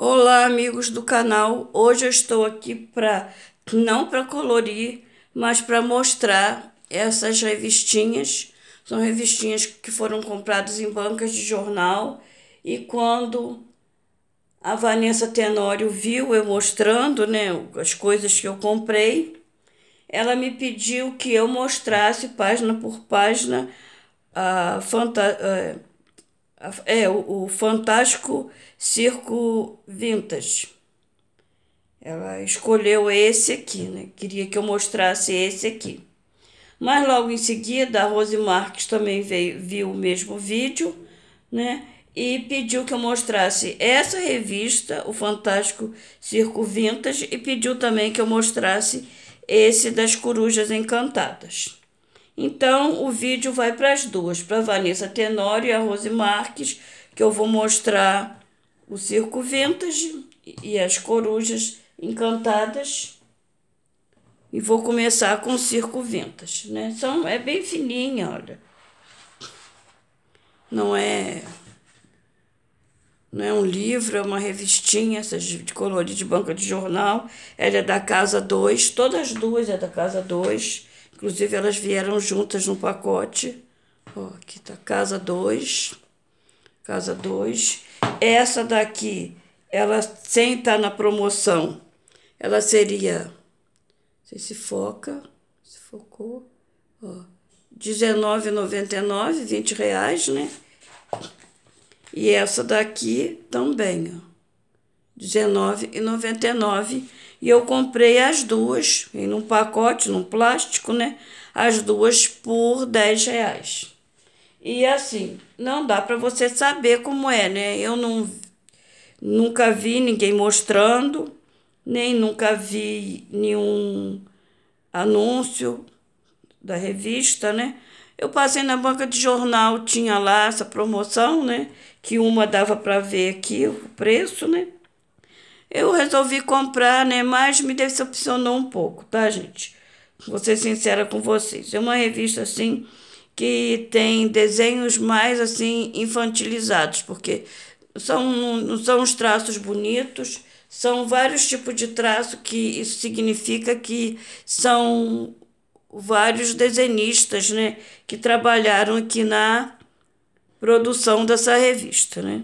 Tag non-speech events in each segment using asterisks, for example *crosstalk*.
Olá, amigos do canal. Hoje eu estou aqui para não para colorir, mas para mostrar essas revistinhas. São revistinhas que foram compradas em bancas de jornal e quando a Vanessa Tenório viu eu mostrando, né, as coisas que eu comprei, ela me pediu que eu mostrasse página por página a fanta eh, é, o, o Fantástico Circo Vintage. Ela escolheu esse aqui, né? Queria que eu mostrasse esse aqui. Mas logo em seguida, a Rose Marques também veio, viu o mesmo vídeo, né? E pediu que eu mostrasse essa revista, o Fantástico Circo Vintage, e pediu também que eu mostrasse esse das Corujas Encantadas. Então, o vídeo vai para as duas, para Vanessa Tenório e a Rose Marques, que eu vou mostrar o circo vintage e as corujas encantadas. E vou começar com o circo vintage, né? São, é bem fininha, olha. Não é não é um livro, é uma revistinha, essas de colorir de banca de jornal. Ela é da Casa 2, todas as duas é da Casa 2. Inclusive, elas vieram juntas num pacote. Ó, aqui tá casa 2. Casa 2. Essa daqui, ela sem estar tá na promoção, ela seria. Não sei se foca. Se focou. Ó. R$19,99, 20 reais, né? E essa daqui também, ó. R$19,99 e eu comprei as duas, em um pacote, num plástico, né? As duas por 10 reais. E assim, não dá para você saber como é, né? Eu não, nunca vi ninguém mostrando, nem nunca vi nenhum anúncio da revista, né? Eu passei na banca de jornal, tinha lá essa promoção, né? Que uma dava para ver aqui o preço, né? Eu resolvi comprar, né? Mas me decepcionou um pouco, tá, gente? Vou ser sincera com vocês. É uma revista assim que tem desenhos mais assim infantilizados, porque são, não são os traços bonitos, são vários tipos de traço que isso significa que são vários desenhistas, né, que trabalharam aqui na produção dessa revista, né?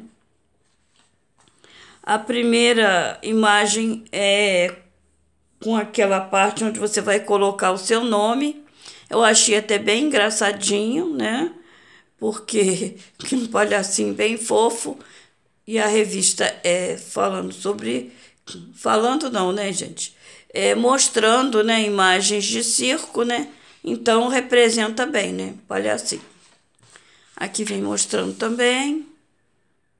A primeira imagem é com aquela parte onde você vai colocar o seu nome. Eu achei até bem engraçadinho, né? Porque que *laughs* um palhacinho bem fofo. E a revista é falando sobre. Falando não, né, gente? É mostrando né, imagens de circo, né? Então representa bem, né? Palhacinho. Aqui vem mostrando também.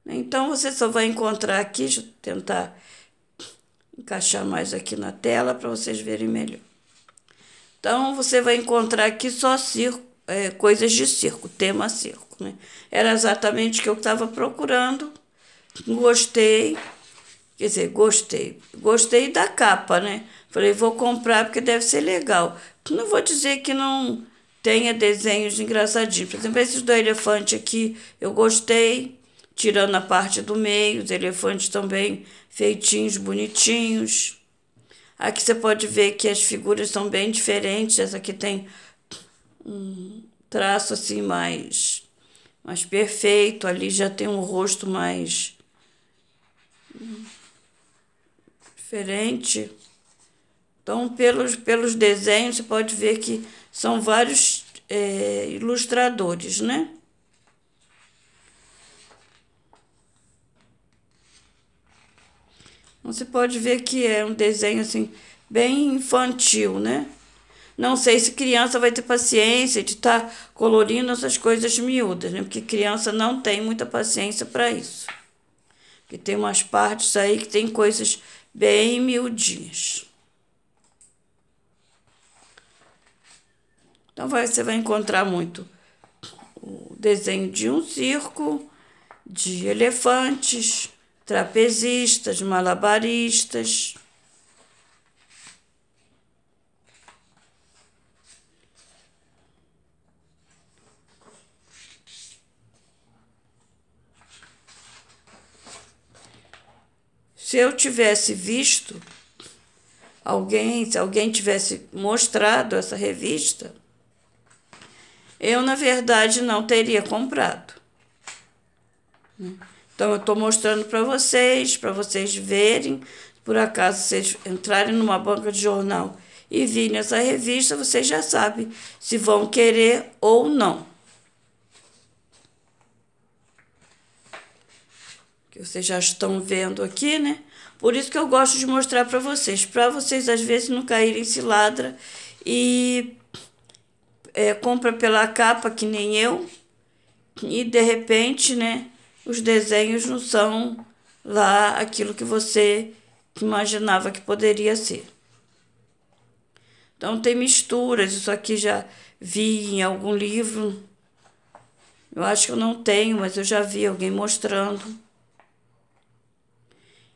Então você só vai encontrar aqui, deixa eu tentar encaixar mais aqui na tela para vocês verem melhor. Então você vai encontrar aqui só circo, é, coisas de circo, tema circo, né? Era exatamente o que eu estava procurando. Gostei, quer dizer, gostei, gostei da capa, né? Falei, vou comprar porque deve ser legal. Não vou dizer que não tenha desenhos engraçadinhos. Por exemplo, esses do elefante aqui, eu gostei tirando a parte do meio, os elefantes também feitinhos, bonitinhos. Aqui você pode ver que as figuras são bem diferentes. Essa aqui tem um traço assim mais, mais perfeito. Ali já tem um rosto mais diferente. Então, pelos, pelos desenhos, você pode ver que são vários é, ilustradores, né? Então, você pode ver que é um desenho assim bem infantil, né? Não sei se criança vai ter paciência de estar tá colorindo essas coisas miúdas, né? Porque criança não tem muita paciência para isso. Porque tem umas partes aí que tem coisas bem miudinhas. Então vai, você vai encontrar muito o desenho de um circo, de elefantes, trapezistas, malabaristas. Se eu tivesse visto alguém, se alguém tivesse mostrado essa revista, eu na verdade não teria comprado. Hum. Então eu estou mostrando para vocês, para vocês verem. Por acaso vocês entrarem numa banca de jornal e virem essa revista, vocês já sabem se vão querer ou não. Que vocês já estão vendo aqui, né? Por isso que eu gosto de mostrar para vocês, para vocês às vezes não caírem em ciladra e é, compra pela capa que nem eu e de repente, né? os desenhos não são lá aquilo que você imaginava que poderia ser. Então tem misturas, isso aqui já vi em algum livro. Eu acho que eu não tenho, mas eu já vi alguém mostrando.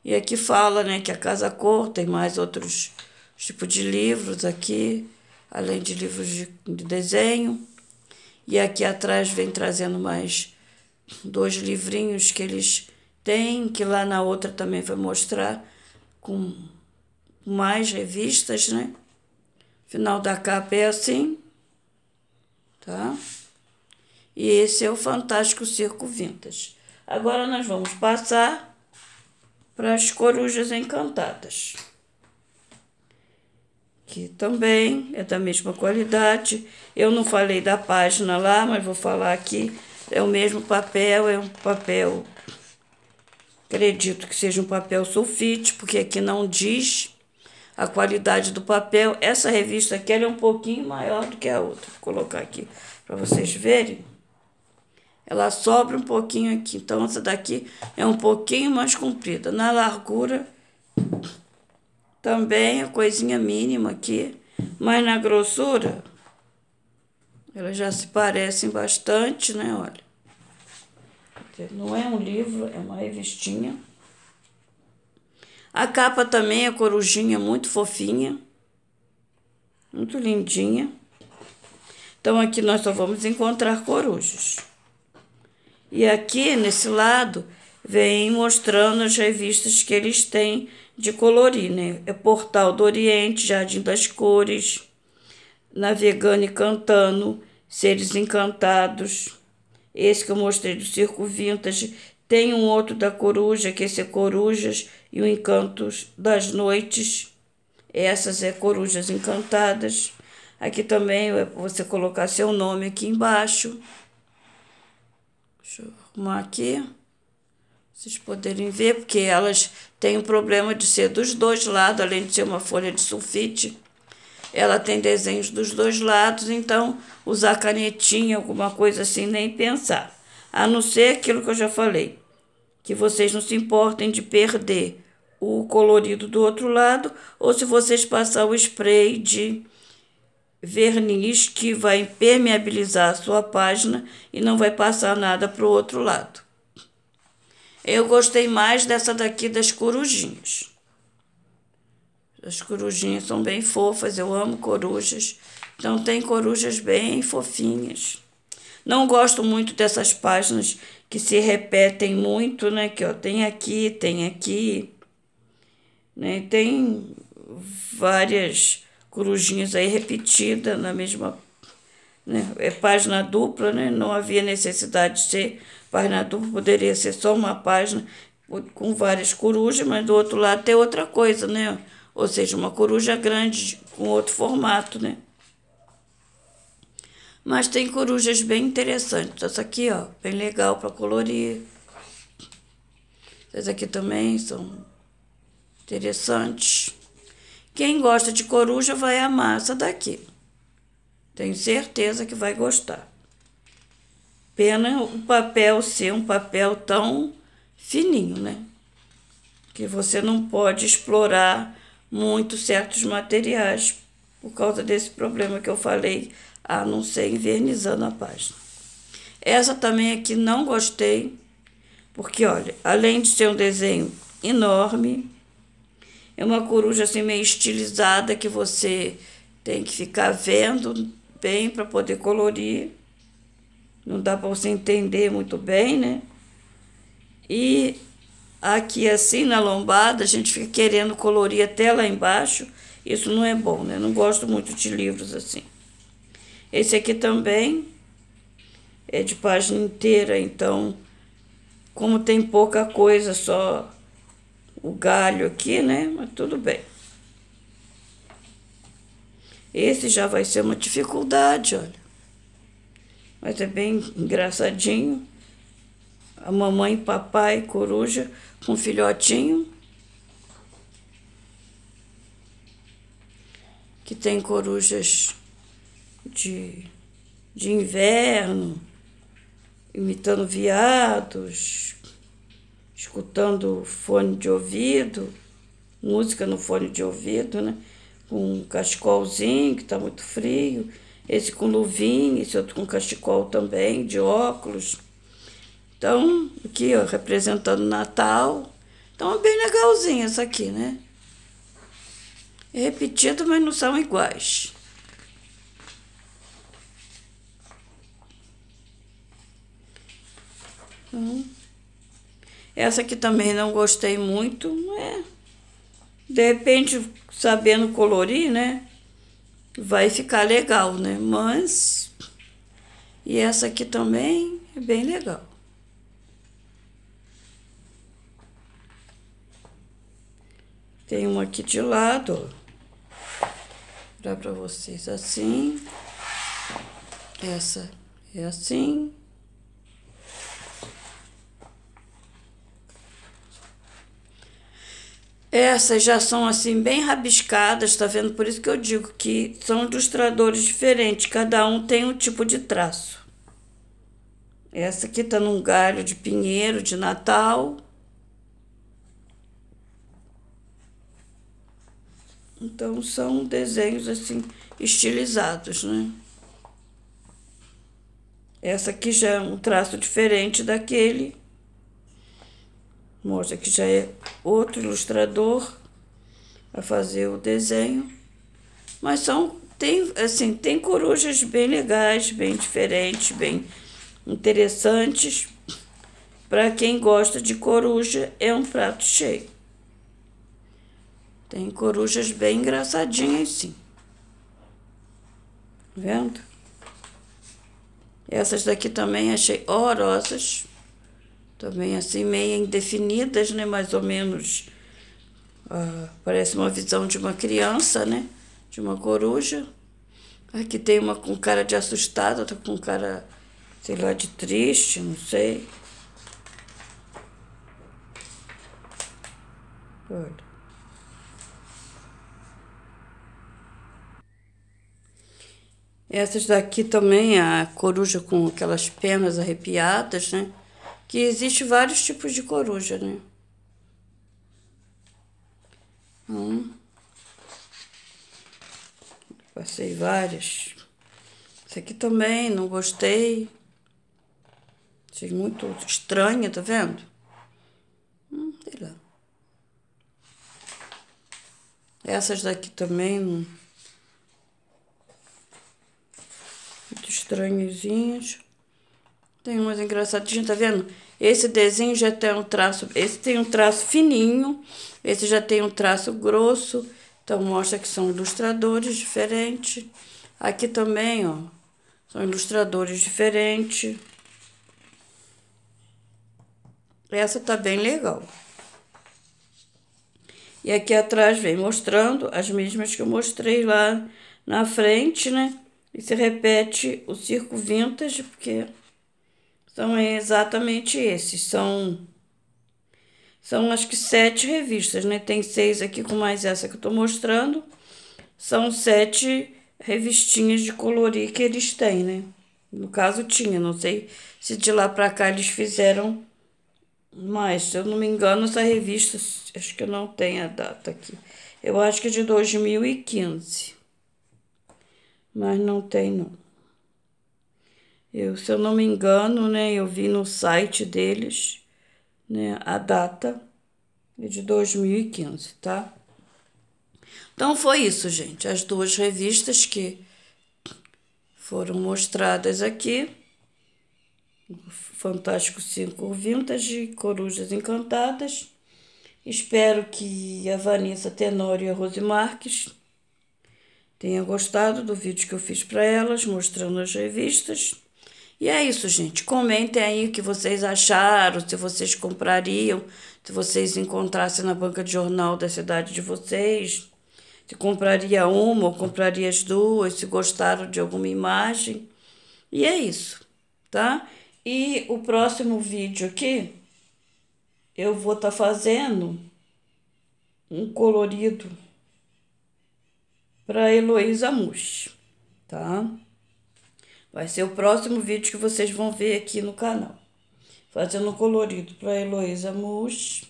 E aqui fala, né, que a Casa Cor tem mais outros tipos de livros aqui, além de livros de, de desenho. E aqui atrás vem trazendo mais dois livrinhos que eles têm, que lá na outra também vai mostrar, com mais revistas, né? Final da capa é assim, tá? E esse é o Fantástico Circo Vintas. Agora nós vamos passar para as Corujas Encantadas, que também é da mesma qualidade. Eu não falei da página lá, mas vou falar aqui é o mesmo papel, é um papel, acredito que seja um papel sulfite, porque aqui não diz a qualidade do papel. Essa revista aqui é um pouquinho maior do que a outra, vou colocar aqui para vocês verem. Ela sobra um pouquinho aqui, então essa daqui é um pouquinho mais comprida. Na largura, também a coisinha mínima aqui, mas na grossura... Elas já se parecem bastante, né? Olha. Não é um livro, é uma revistinha. A capa também é corujinha, muito fofinha. Muito lindinha. Então aqui nós só vamos encontrar corujas. E aqui nesse lado vem mostrando as revistas que eles têm de colorir, né? É Portal do Oriente, Jardim das Cores, Navegando e Cantando, seres encantados. Esse que eu mostrei do circo vintage tem um outro da coruja, que esse é corujas e o encanto das noites. Essas é corujas encantadas. Aqui também você colocar seu nome aqui embaixo. Deixa eu arrumar aqui. Vocês poderem ver, porque elas têm o um problema de ser dos dois lados, além de ser uma folha de sulfite ela tem desenhos dos dois lados, então usar canetinha, alguma coisa assim, nem pensar. A não ser aquilo que eu já falei, que vocês não se importem de perder o colorido do outro lado, ou se vocês passar o spray de verniz que vai impermeabilizar a sua página e não vai passar nada para o outro lado. Eu gostei mais dessa daqui das corujinhas. As corujinhas são bem fofas, eu amo corujas. Então tem corujas bem fofinhas. Não gosto muito dessas páginas que se repetem muito, né? Que ó, tem aqui, tem aqui. Né? Tem várias corujinhas aí repetidas na mesma né? É página dupla, né? Não havia necessidade de ser página dupla, poderia ser só uma página com várias corujas, mas do outro lado tem outra coisa, né? Ou seja, uma coruja grande com outro formato, né? Mas tem corujas bem interessantes. Essa aqui, ó, bem legal para colorir. Essas aqui também são interessantes. Quem gosta de coruja vai amar essa daqui. Tenho certeza que vai gostar. Pena o papel ser um papel tão fininho, né? Que você não pode explorar muito certos materiais por causa desse problema que eu falei, a não ser invernizando a página. Essa também aqui é não gostei, porque olha, além de ser um desenho enorme, é uma coruja assim meio estilizada que você tem que ficar vendo bem para poder colorir. Não dá para você entender muito bem, né? E aqui assim na lombada, a gente fica querendo colorir até lá embaixo. Isso não é bom, né? Não gosto muito de livros assim. Esse aqui também é de página inteira, então, como tem pouca coisa, só o galho aqui, né? Mas tudo bem. Esse já vai ser uma dificuldade, olha. Mas é bem engraçadinho a mamãe, papai, coruja, com filhotinho. Que tem corujas de, de inverno, imitando viados, escutando fone de ouvido, música no fone de ouvido, né? Com um cachecolzinho, que está muito frio, esse com luvinha, esse outro com cachecol também, de óculos. Então, aqui, ó, representando Natal. Então, é bem legalzinho essa aqui, né? É repetido, mas não são iguais. Então, essa aqui também não gostei muito, é. De repente, sabendo colorir, né? Vai ficar legal, né? Mas. E essa aqui também é bem legal. Tem um aqui de lado, ó. Dá pra vocês assim. Essa é assim. Essas já são assim bem rabiscadas, tá vendo? Por isso que eu digo que são ilustradores diferentes, cada um tem um tipo de traço. Essa aqui tá num galho de pinheiro de Natal. Então são desenhos assim estilizados, né? Essa aqui já é um traço diferente daquele. Mostra que já é outro ilustrador a fazer o desenho. Mas são tem assim, tem corujas bem legais, bem diferentes, bem interessantes. Para quem gosta de coruja, é um prato cheio. Tem corujas bem engraçadinhas, sim. Tá vendo? Essas daqui também achei horrorosas. Também assim, meio indefinidas, né? Mais ou menos. Uh, parece uma visão de uma criança, né? De uma coruja. Aqui tem uma com cara de assustada, outra com cara, sei lá, de triste, não sei. Olha. Essas daqui também, a coruja com aquelas penas arrepiadas, né? Que existe vários tipos de coruja, né? Hum. Passei várias. Essa aqui também, não gostei. Achei muito estranha, tá vendo? Hum, sei lá. Essas daqui também não... Muito estranhozinhos. Tem umas engraçadinhas, tá vendo? Esse desenho já tem um traço... Esse tem um traço fininho. Esse já tem um traço grosso. Então, mostra que são ilustradores diferentes. Aqui também, ó. São ilustradores diferentes. Essa tá bem legal. E aqui atrás vem mostrando as mesmas que eu mostrei lá na frente, né? E se repete o circo vintage, porque são exatamente esses. São, são acho que sete revistas, né? Tem seis aqui com mais essa que eu tô mostrando. São sete revistinhas de colorir que eles têm, né? No caso tinha, não sei se de lá para cá eles fizeram mais. Se eu não me engano, essa revista, acho que não tem a data aqui. Eu acho que é de 2015 mas não tem não. Eu, se eu não me engano, né, eu vi no site deles, né, a data é de 2015, tá? Então foi isso, gente, as duas revistas que foram mostradas aqui. Fantástico 5 Vintage e Corujas Encantadas. Espero que a Vanessa Tenório e a Rose Marques tenha gostado do vídeo que eu fiz para elas, mostrando as revistas. E é isso, gente. Comentem aí o que vocês acharam, se vocês comprariam, se vocês encontrassem na banca de jornal da cidade de vocês, se compraria uma ou compraria as duas, se gostaram de alguma imagem. E é isso, tá? E o próximo vídeo aqui, eu vou estar tá fazendo um colorido para Heloísa Mush, tá? Vai ser o próximo vídeo que vocês vão ver aqui no canal. Fazendo um colorido para Heloísa Mush.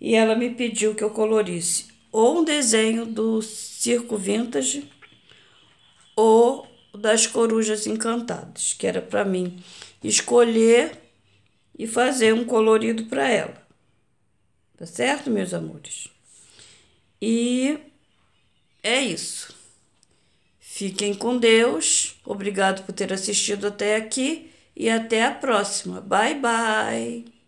E ela me pediu que eu colorisse ou um desenho do Circo Vintage ou das Corujas Encantadas, que era para mim escolher e fazer um colorido para ela. Tá certo, meus amores? E é isso. Fiquem com Deus. Obrigado por ter assistido até aqui e até a próxima. Bye bye.